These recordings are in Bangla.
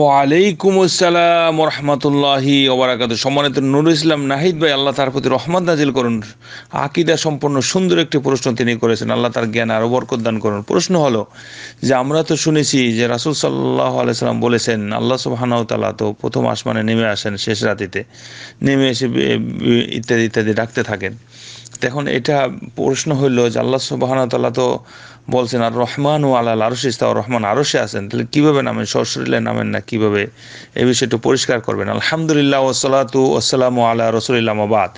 ওয়ালাইকুম আসসালাম রহমতুল্লাহি ওবরাকাত সম্মানিত নুর ইসলাম নাহিদ ভাই আল্লাহ তার প্রতি রহমত নাজিল করুন আকিদা সম্পন্ন সুন্দর একটি প্রশ্ন তিনি করেছেন আল্লাহ তার জ্ঞান আরও বরকদান করুন প্রশ্ন হলো যে আমরা তো শুনেছি যে রাসুল সাল্লাহ আলাইসাল্লাম বলেছেন আল্লাহ সুবাহানাউ তালা তো প্রথম আসমানে নেমে আসেন শেষ রাতিতে নেমে এসে ইত্যাদি ইত্যাদি ডাকতে থাকেন তখন এটা প্রশ্ন হইল যে আল্লাহ সুবাহানা তালা তো বলছেন আর রহমান ও আল্লাহ আরশে ইস্তা রহমান আরশে আছেন তাহলে কীভাবে নামেন সশরীরে নামেন না কীভাবে এই বিষয়টা পরিষ্কার করবেন আলহামদুলিল্লাহ ওসালাতু আসসালামু আল্লাহ রসুলিল্লাম আবাদ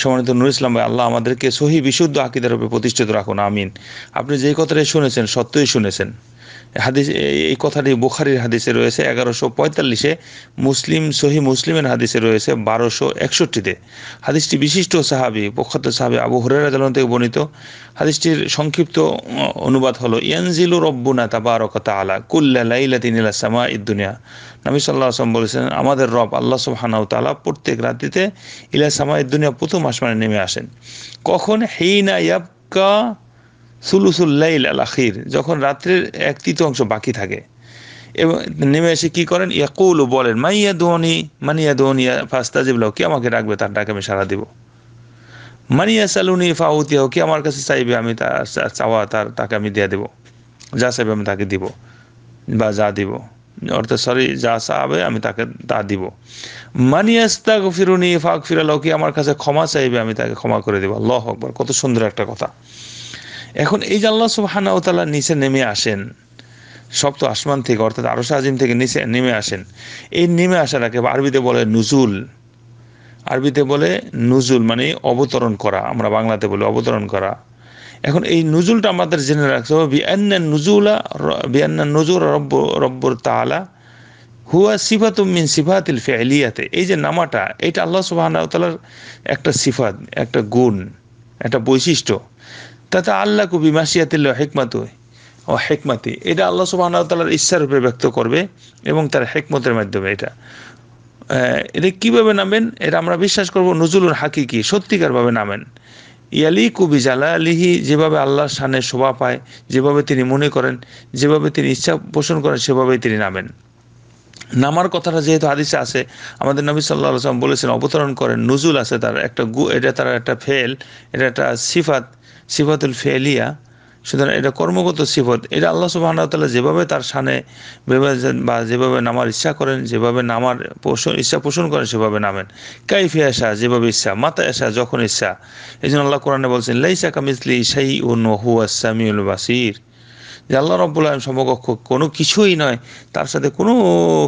সম্মানিত নুর ইসলাম ভাই আল্লাহ আমাদেরকে সহি বিশুদ্ধ আকিদার প্রতিষ্ঠিত রাখুন আমিন আপনি যে কথাটাই শুনেছেন সত্যই শুনেছেন হাদিস এই কথাটি বুখারির হাদিসে রয়েছে এগারোশো পঁয়তাল্লিশে মুসলিম সহি মুসলিমের হাদিসে রয়েছে বারোশো একষট্টিতে হাদিসটি বিশিষ্ট সাহাবি প্রখ্যাত সাহাবি আবু হরের জালন থেকে বর্ণিত হাদিসটির সংক্ষিপ্ত অনুবাদ হলো ইয়ানজিলু রব্বুনা তাবারকতা আলা কুল্লা লাইলা তিনিলা সামা ইদ্দুনিয়া নবী সাল্লাহ আসলাম বলেছেন আমাদের রব আল্লাহ হানাউ তালা প্রত্যেক রাত্রিতে ইলা সামা ইদ্দুনিয়া প্রথম আসমানে নেমে আসেন কখন না ইয়াবকা সুলুসুল্লাইল আল আখির যখন রাত্রের এক তৃতীয় অংশ বাকি থাকে এবং নেমে এসে কি করেন ইয়াকুল বলেন মাইয়া দোনি মানিয়া দোনিয়া ফাস্তা জিবলাও কে আমাকে রাখবে তার ডাকে আমি সারা দেব মানিয়া সালুনি ফাউতিয়া কে আমার কাছে চাইবে আমি তার চাওয়া তার তাকে আমি দিয়ে দেব যা চাইবে আমি তাকে দিব বা যা দিব অর্থাৎ সরি যা চাবে আমি তাকে তা দিব মানিয়াস্তা ফিরুনি ফাঁক ফিরালো কি আমার কাছে ক্ষমা চাইবে আমি তাকে ক্ষমা করে দেবো আল্লাহ আকবর কত সুন্দর একটা কথা এখন এই যে আল্লাহ সুবাহানা ও তালা নিচে নেমে আসেন সপ্ত আসমান থেকে অর্থাৎ আরো আজিম থেকে নিচে নেমে আসেন এই নেমে আসাটাকে আরবিতে বলে নুজুল আরবিতে বলে নুজুল মানে অবতরণ করা আমরা বাংলাতে বলি অবতরণ করা এখন এই নুজুলটা আমাদের জেনে রাখতে হবে বিআন্না নুজুলা বিআন্না নুজুল রব্ব রব্বর তালা হুয়া সিফাতুম মিন সিফাতিল ফেলিয়াতে এই যে নামাটা এটা আল্লাহ সুবাহ একটা সিফাত একটা গুণ একটা বৈশিষ্ট্য তাতে আল্লাহ কবি মাসিয়াতিল্লা হেকমাত ও হেকমাতি এটা আল্লাহ সুবাহতালার রূপে ব্যক্ত করবে এবং তার হেকমতের মাধ্যমে এটা এটা কীভাবে নামেন এটা আমরা বিশ্বাস করব নজরুল হাকিকি সত্যিকারভাবে নামেন ইয়ালি কবি জালা আলিহি যেভাবে আল্লাহর সানে শোভা পায় যেভাবে তিনি মনে করেন যেভাবে তিনি ইচ্ছা পোষণ করেন সেভাবেই তিনি নামেন নামার কথাটা যেহেতু হাদিসে আছে আমাদের নবী সাল্লাহ আসলাম বলেছেন অবতরণ করেন নজুল আছে তার একটা গু এটা তার একটা ফেল এটা একটা সিফাত সিফাতুল ফেলিয়া সুতরাং এটা কর্মগত সিফত এটা আল্লাহ সুবাহ যেভাবে তার সানে বা যেভাবে নামার ইচ্ছা করেন যেভাবে নামার পোষণ ইচ্ছা পোষণ করেন সেভাবে নামেন কাইফে আসা যেভাবে ইচ্ছা মাতা আসা যখন ইচ্ছা এই জন্য আল্লাহ কোরআনে বলছেন লাইসা কামিজলি ইসাই উন হু আসামিউল বাসির যে আল্লাহ রব্বুল আলম সমকক্ষ কোনো কিছুই নয় তার সাথে কোনো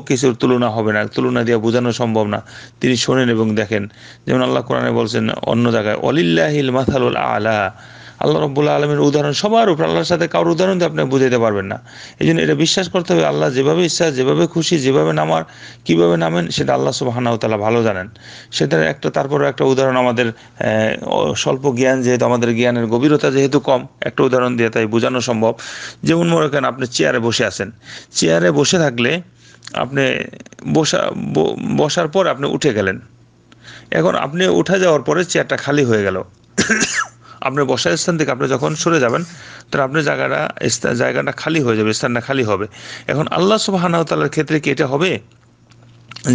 কিছুর তুলনা হবে না তুলনা দিয়ে বোঝানো সম্ভব না তিনি শোনেন এবং দেখেন যেমন আল্লাহ কোরআনে বলছেন অন্য জায়গায় অলিল্লাহিল মাথালুল আলা আল্লাহ রব্বুল্লা আলমীর উদাহরণ সবার উপর আল্লাহর সাথে কারোর উদাহরণ দিয়ে আপনি বুঝাইতে পারবেন না এই জন্য এটা বিশ্বাস করতে হবে আল্লাহ যেভাবে ইচ্ছা যেভাবে খুশি যেভাবে নামার কীভাবে নামেন সেটা আল্লাহ সব তালা ভালো জানেন সেটার একটা তারপরে একটা উদাহরণ আমাদের স্বল্প জ্ঞান যেহেতু আমাদের জ্ঞানের গভীরতা যেহেতু কম একটা উদাহরণ দিয়ে তাই বোঝানো সম্ভব যেমন মনে করেন আপনি চেয়ারে বসে আছেন চেয়ারে বসে থাকলে আপনি বসা বসার পর আপনি উঠে গেলেন এখন আপনি উঠে যাওয়ার পরে চেয়ারটা খালি হয়ে গেল আপনার বসার স্থান থেকে আপনি যখন সরে যাবেন তাহলে আপনার জায়গাটা জায়গাটা খালি হয়ে যাবে স্থানটা খালি হবে এখন আল্লাহ সুবাহানাও তালার ক্ষেত্রে কি এটা হবে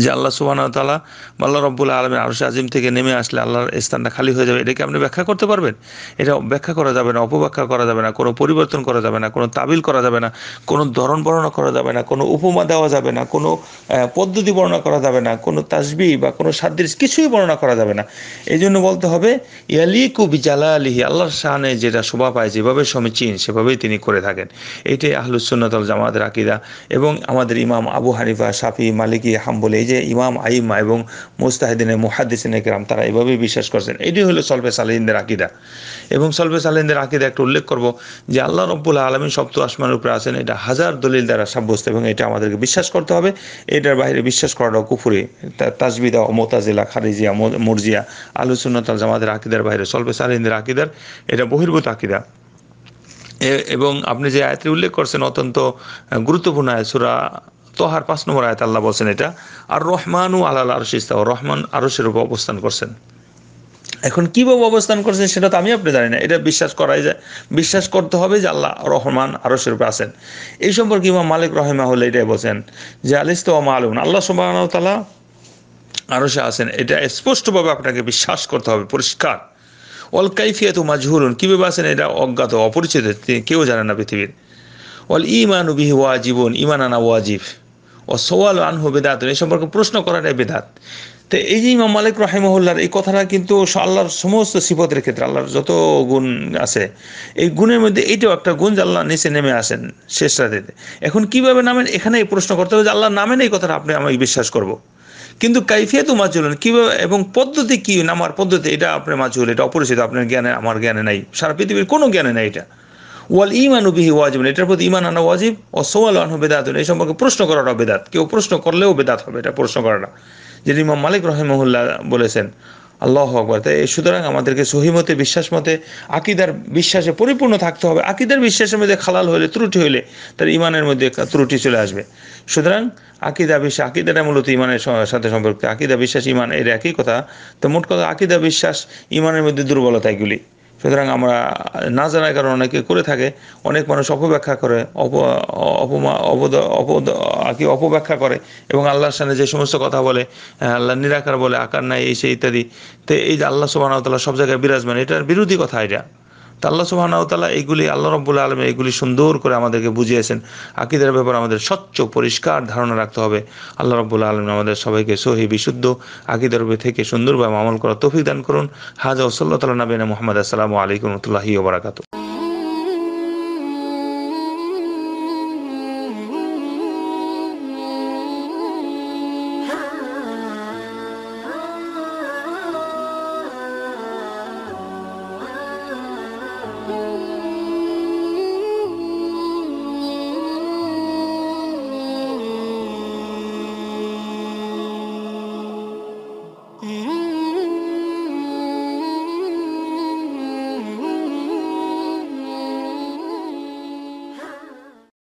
যে আল্লাহ সুবাহ তালা আল্লাহ রব্বুল আলমের আরশ আজিম থেকে নেমে আসলে আল্লাহর স্থানটা খালি হয়ে যাবে এটাকে আপনি ব্যাখ্যা করতে পারবেন এটা ব্যাখ্যা করা যাবে না অপব্যাখ্যা করা যাবে না কোনো পরিবর্তন করা যাবে না কোনো তাবিল করা যাবে না কোনো ধরন বর্ণনা করা যাবে না কোনো উপমা দেওয়া যাবে না কোনো পদ্ধতি বর্ণনা করা যাবে না কোনো তাসবি বা কোনো সাদৃশ কিছুই বর্ণনা করা যাবে না এই জন্য বলতে হবে ইয়ালি কুবি জালা আলিহি আল্লাহর শাহানে যেটা শোভা পায় যেভাবে সমীচীন সেভাবেই তিনি করে থাকেন এটাই আহলুসুন্নতল জামাতের রাকিদা এবং আমাদের ইমাম আবু হানিফা সাফি মালিকি হাম্বলি বলে এই যে ইমাম আইমা এবং মুস্তাহিদিনে মুহাদ্দিসিনে কেরাম তারা এভাবেই বিশ্বাস করছেন এটি হলো সলফে সালেহিনদের আকিদা এবং সলফে সালেহিনদের আকিদা একটা উল্লেখ করব যে আল্লাহ রব্বুল আলমী সপ্ত আসমানের উপরে আছেন এটা হাজার দলিল দ্বারা সাব্যস্ত এবং এটা আমাদেরকে বিশ্বাস করতে হবে এটার বাইরে বিশ্বাস করাটাও কুফুরি তাজবিদা মোতাজিলা খারিজিয়া মর্জিয়া আলুসুন্নতাল জামাদের আকিদার বাইরে সলফে সালেহিনদের আকিদার এটা বহির্ভূত আকিদা এবং আপনি যে আয়াতটি উল্লেখ করছেন অত্যন্ত গুরুত্বপূর্ণ আয়াত সুরা তোহার পাঁচ নম্বর আয়াত আল্লাহ বলছেন এটা আর রহমানু আল্লাহ আরশ ইস্তাহ রহমান আরশের উপর অবস্থান করছেন এখন কীভাবে অবস্থান করছেন সেটা তো আমি আপনি জানি না এটা বিশ্বাস করাই যায় বিশ্বাস করতে হবে যে আল্লাহ রহমান আরশের উপরে আছেন এই সম্পর্কে ইমাম মালিক রহমা হলে এটাই বলছেন যে আলিস্ত আলম আল্লাহ সুবাহতালা আরশে আছেন এটা স্পষ্টভাবে আপনাকে বিশ্বাস করতে হবে পরিষ্কার অল কাইফিয়াত মাজহুরুন কীভাবে আছেন এটা অজ্ঞাত অপরিচিত কেউ জানে না পৃথিবীর অল ইমান বিহি ওয়াজিবন ইমান আনা ওয়াজিব অসওয়াল আনহু বেদাত এই সম্পর্কে প্রশ্ন করাটাই বেদাত তো এই যে ইমাম মালিক রাহেমহল্লার এই কথাটা কিন্তু আল্লাহর সমস্ত সিপতের ক্ষেত্রে আল্লাহর যত গুণ আছে এই গুণের মধ্যে এইটাও একটা গুণ যে আল্লাহ নিচে নেমে আসেন শেষ রাতে এখন কিভাবে নামেন এখানে প্রশ্ন করতে হবে যে আল্লাহ নামেন এই কথাটা আপনি আমি বিশ্বাস করব। কিন্তু কাইফিয়াত মাজুল কিভাবে এবং পদ্ধতি কি নামার পদ্ধতি এটা আপনার মাজুল এটা অপরিচিত আপনার জ্ঞানে আমার জ্ঞানে নাই সারা পৃথিবীর কোনো জ্ঞানে নাই এটা ওয়াল ইমানু বিহি ওয়াজিব এটার প্রতি ইমান আনা ওয়াজিব ও সোয়াল আনহু বেদাত এই সম্পর্কে প্রশ্ন করাটা বেদাত কেউ প্রশ্ন করলেও বেদাত হবে এটা প্রশ্ন করাটা যেটি ইমাম মালিক রহেমহুল্লাহ বলেছেন আল্লাহ আকবর তাই সুতরাং আমাদেরকে সহিমতে বিশ্বাস মতে আকিদার বিশ্বাসে পরিপূর্ণ থাকতে হবে আকিদার বিশ্বাসের মধ্যে খালাল হলে ত্রুটি হলে তার ইমানের মধ্যে ত্রুটি চলে আসবে সুতরাং আকিদা বিশ্বাস আকিদাটা মূলত ইমানের সাথে সম্পর্কিত আকিদা বিশ্বাস ইমান এর একই কথা তো মোট কথা আকিদা বিশ্বাস ইমানের মধ্যে দুর্বলতা এগুলি সুতরাং আমরা না জানার কারণে অনেকে করে থাকে অনেক মানুষ অপব্যাখ্যা করে অপ অপমা অপদ অপদ কি অপব্যাখ্যা করে এবং আল্লাহর সামনে যে সমস্ত কথা বলে আল্লাহ নিরাকার বলে আকার নাই এই সেই ইত্যাদি তো এই যে আল্লাহ সুবাহ সব জায়গায় বিরাজমান এটার বিরোধী কথা এটা তা আল্লাহ সুবাহানাউতালা এইগুলি আল্লাহ রব্বুল আলম এইগুলি সুন্দর করে আমাদেরকে বুঝিয়েছেন আকিদের ব্যাপারে আমাদের স্বচ্ছ পরিষ্কার ধারণা রাখতে হবে আল্লাহ রব্বুল আলম আমাদের সবাইকে সহি বিশুদ্ধ আকিদের থেকে সুন্দরভাবে আমল করা তৌফিক দান করুন হাজা ওসল্লা তালা নবীনা মোহাম্মদ আসসালামু আলাইকুম রহমতুল্লাহি ওবরাকাতু